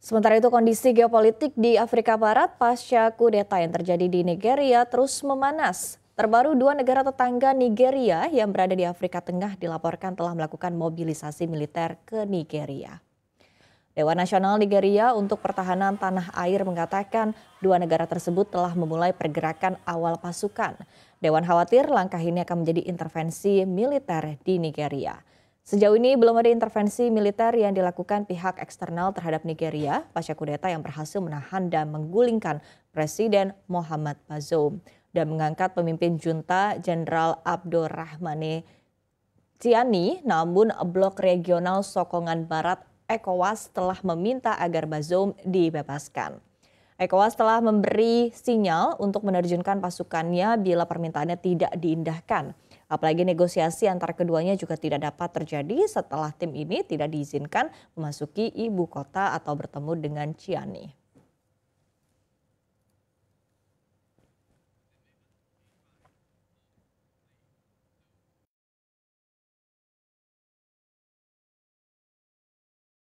Sementara itu kondisi geopolitik di Afrika Barat pasca kudeta yang terjadi di Nigeria terus memanas. Terbaru dua negara tetangga Nigeria yang berada di Afrika Tengah dilaporkan telah melakukan mobilisasi militer ke Nigeria. Dewan Nasional Nigeria untuk Pertahanan Tanah Air mengatakan dua negara tersebut telah memulai pergerakan awal pasukan. Dewan khawatir langkah ini akan menjadi intervensi militer di Nigeria. Sejauh ini belum ada intervensi militer yang dilakukan pihak eksternal terhadap Nigeria pasca kudeta yang berhasil menahan dan menggulingkan Presiden Muhammad Bazoum dan mengangkat pemimpin junta Jenderal Abdul Rahmane Tiani. Namun blok regional Sokongan Barat ECOWAS telah meminta agar Bazoum dibebaskan. ECOWAS telah memberi sinyal untuk menerjunkan pasukannya bila permintaannya tidak diindahkan. Apalagi negosiasi antara keduanya juga tidak dapat terjadi setelah tim ini tidak diizinkan memasuki ibu kota atau bertemu dengan Ciani.